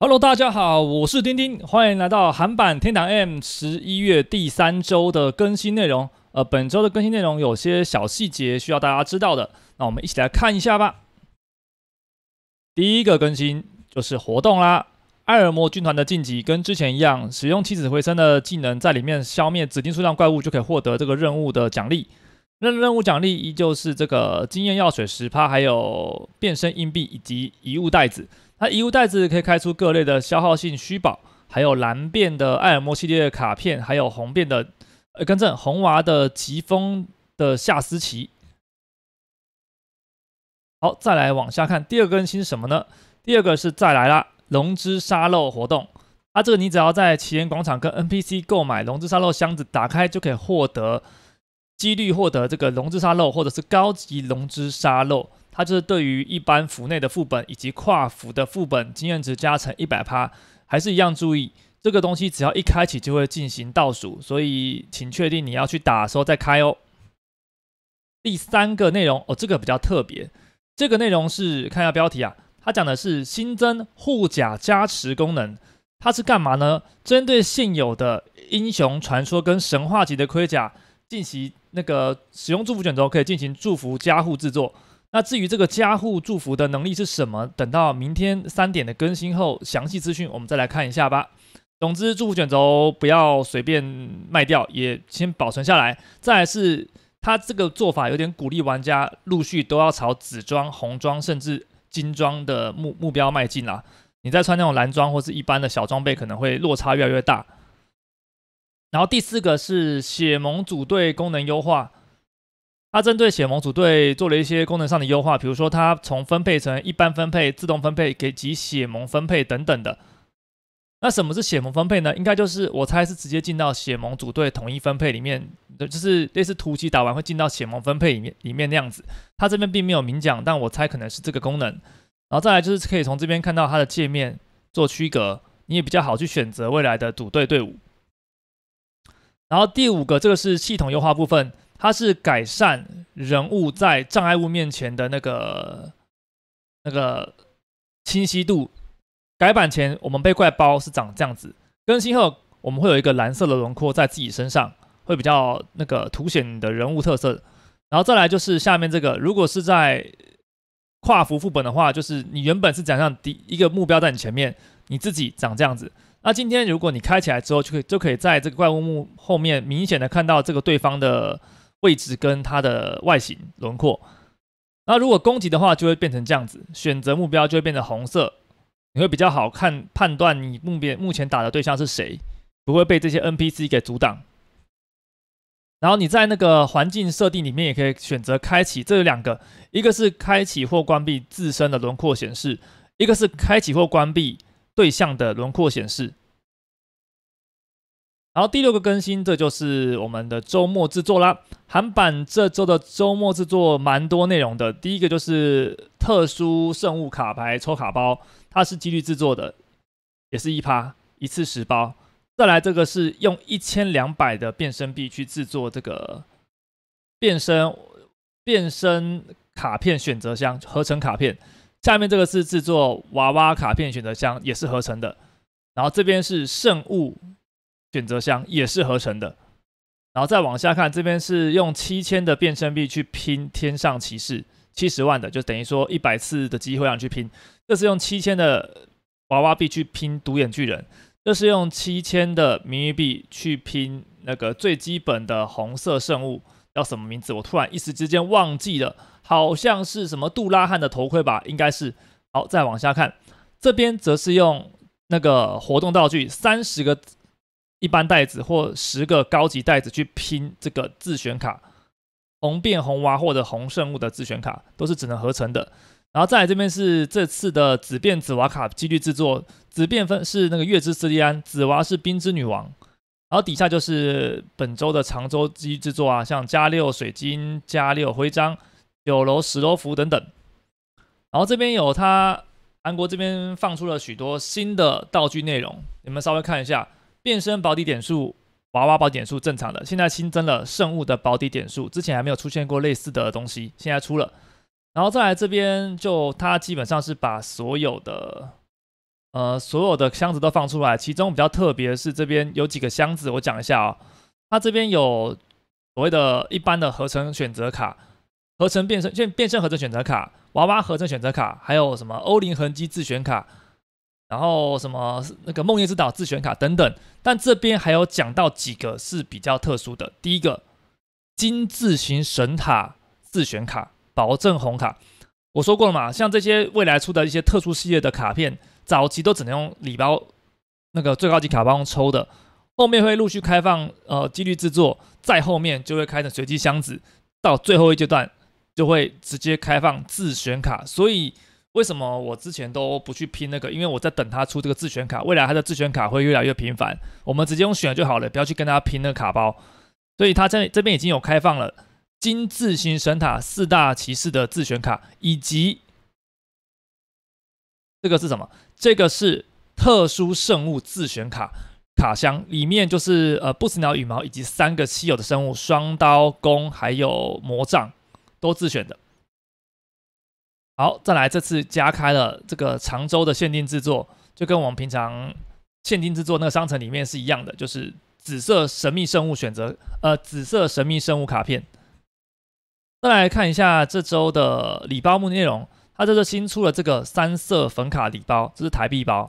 Hello，大家好，我是丁丁，欢迎来到韩版天堂 M 十一月第三周的更新内容。呃，本周的更新内容有些小细节需要大家知道的，那我们一起来看一下吧。第一个更新就是活动啦，艾尔摩军团的晋级跟之前一样，使用起死回生的技能在里面消灭指定数量怪物就可以获得这个任务的奖励。任任务奖励依旧是这个经验药水十趴，还有变身硬币以及遗物袋子。它遗物袋子可以开出各类的消耗性虚宝，还有蓝变的艾尔莫系列卡片，还有红变的呃，更正红娃的疾风的夏思琪。好，再来往下看，第二个更新什么呢？第二个是再来啦，龙之沙漏活动。啊，这个你只要在奇岩广场跟 NPC 购买龙之沙漏箱子，打开就可以获得，几率获得这个龙之沙漏，或者是高级龙之沙漏。它就是对于一般服内的副本以及跨服的副本，经验值加成一百趴，还是一样注意这个东西，只要一开启就会进行倒数，所以请确定你要去打的时候再开哦。第三个内容哦，这个比较特别，这个内容是看一下标题啊，它讲的是新增护甲加持功能，它是干嘛呢？针对现有的英雄传说跟神话级的盔甲进行那个使用祝福卷轴可以进行祝福加护制作。那至于这个加护祝福的能力是什么？等到明天三点的更新后，详细资讯我们再来看一下吧。总之，祝福卷轴不要随便卖掉，也先保存下来。再是，他这个做法有点鼓励玩家陆续都要朝紫装、红装甚至金装的目目标迈进啦。你再穿那种蓝装或是一般的小装备，可能会落差越来越大。然后第四个是血盟组队功能优化。它针对血盟组队做了一些功能上的优化，比如说它从分配成一般分配、自动分配给及血盟分配等等的。那什么是血盟分配呢？应该就是我猜是直接进到血盟组队统一分配里面，就是类似突击打完会进到血盟分配里面里面那样子。它这边并没有明讲，但我猜可能是这个功能。然后再来就是可以从这边看到它的界面做区隔，你也比较好去选择未来的组队队伍。然后第五个，这个是系统优化部分。它是改善人物在障碍物面前的那个那个清晰度。改版前我们被怪包是长这样子，更新后我们会有一个蓝色的轮廓在自己身上，会比较那个凸显的人物特色。然后再来就是下面这个，如果是在跨服副本的话，就是你原本是想象第一个目标在你前面，你自己长这样子。那今天如果你开起来之后，就可以就可以在这个怪物墓后面明显的看到这个对方的。位置跟它的外形轮廓。那如果攻击的话，就会变成这样子。选择目标就会变成红色，你会比较好看判断你目标目前打的对象是谁，不会被这些 NPC 给阻挡。然后你在那个环境设定里面也可以选择开启，这有两个，一个是开启或关闭自身的轮廓显示，一个是开启或关闭对象的轮廓显示。然后第六个更新，这就是我们的周末制作啦。韩版这周的周末制作蛮多内容的。第一个就是特殊圣物卡牌抽卡包，它是几率制作的，也是一趴一次十包。再来这个是用一千两百的变身币去制作这个变身变身卡片选择箱合成卡片。下面这个是制作娃娃卡片选择箱，也是合成的。然后这边是圣物。选择箱也是合成的，然后再往下看，这边是用七千的变身币去拼天上骑士，七十万的就等于说一百次的机会你去拼。这是用七千的娃娃币去拼独眼巨人，这是用七千的迷你币去拼那个最基本的红色圣物，叫什么名字？我突然一时之间忘记了，好像是什么杜拉汉的头盔吧？应该是。好，再往下看，这边则是用那个活动道具三十个。一般袋子或十个高级袋子去拼这个自选卡，红变红娃或者红圣物的自选卡都是只能合成的。然后再来这边是这次的紫变紫娃卡几率制作，紫变分是那个月之斯利安，紫娃是冰之女王。然后底下就是本周的长周期制作啊，像加六水晶、加六徽章、九楼十楼符等等。然后这边有他韩国这边放出了许多新的道具内容，你们稍微看一下。变身保底点数，娃娃保底点数正常的，现在新增了圣物的保底点数，之前还没有出现过类似的东西，现在出了。然后再来这边就它基本上是把所有的，呃，所有的箱子都放出来，其中比较特别的是这边有几个箱子，我讲一下啊。它这边有所谓的一般的合成选择卡、合成变身、现变身合成选择卡、娃娃合成选择卡，还有什么欧灵痕迹自选卡。然后什么那个梦魇之岛自选卡等等，但这边还有讲到几个是比较特殊的。第一个金字型神塔自选卡，保证红卡。我说过了嘛，像这些未来出的一些特殊系列的卡片，早期都只能用礼包那个最高级卡包抽的，后面会陆续开放呃几率制作，再后面就会开成随机箱子，到最后一阶段就会直接开放自选卡。所以。为什么我之前都不去拼那个？因为我在等他出这个自选卡，未来他的自选卡会越来越频繁，我们直接用选就好了，不要去跟他拼那个卡包。所以他在这边已经有开放了金字型神塔四大骑士的自选卡，以及这个是什么？这个是特殊圣物自选卡，卡箱里面就是呃不死鸟羽毛以及三个稀有的生物，双刀弓还有魔杖都自选的。好，再来这次加开了这个常州的限定制作，就跟我们平常限定制作那个商城里面是一样的，就是紫色神秘生物选择，呃，紫色神秘生物卡片。再来看一下这周的礼包目内容，它这次新出了这个三色粉卡礼包，这是台币包，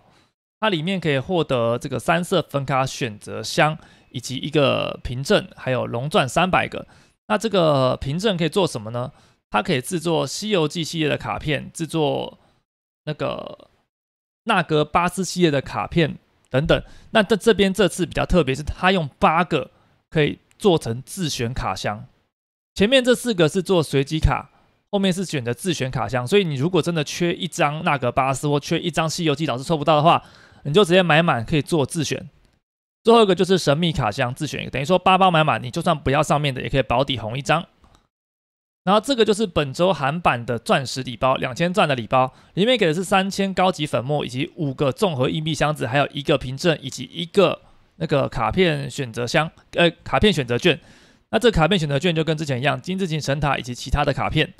它里面可以获得这个三色粉卡选择箱，以及一个凭证，还有龙钻三百个。那这个凭证可以做什么呢？它可以制作《西游记》系列的卡片，制作那个纳格巴斯系列的卡片等等。那这这边这次比较特别，是它用八个可以做成自选卡箱。前面这四个是做随机卡，后面是选择自选卡箱。所以你如果真的缺一张那格巴斯或缺一张西游记，老是抽不到的话，你就直接买满可以做自选。最后一个就是神秘卡箱自选，等于说八包买满，你就算不要上面的，也可以保底红一张。然后这个就是本周韩版的钻石礼包，两千钻的礼包，里面给的是三千高级粉末，以及五个综合硬币箱子，还有一个凭证，以及一个那个卡片选择箱，呃，卡片选择券。那这卡片选择券就跟之前一样，金字形神塔以及其他的卡片。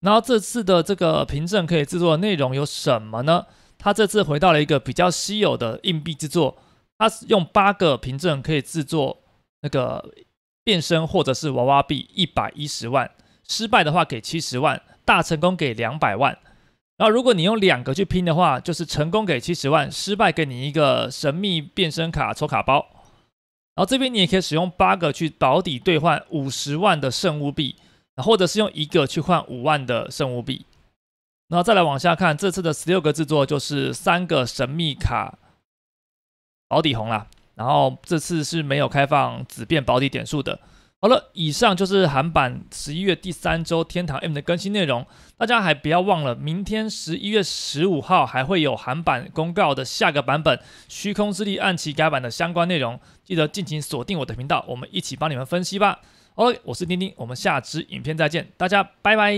然后这次的这个凭证可以制作的内容有什么呢？它这次回到了一个比较稀有的硬币制作，它用八个凭证可以制作那个变身或者是娃娃币一百一十万。失败的话给七十万，大成功给两百万。然后如果你用两个去拼的话，就是成功给七十万，失败给你一个神秘变身卡抽卡包。然后这边你也可以使用八个去保底兑换五十万的圣物币，或者是用一个去换五万的圣物币。然后再来往下看，这次的十六个制作就是三个神秘卡保底红啦。然后这次是没有开放紫变保底点数的。好了，以上就是韩版十一月第三周天堂 M 的更新内容。大家还不要忘了，明天十一月十五号还会有韩版公告的下个版本《虚空之力》暗器改版的相关内容。记得尽情锁定我的频道，我们一起帮你们分析吧。OK，我是丁丁，我们下支影片再见，大家拜拜。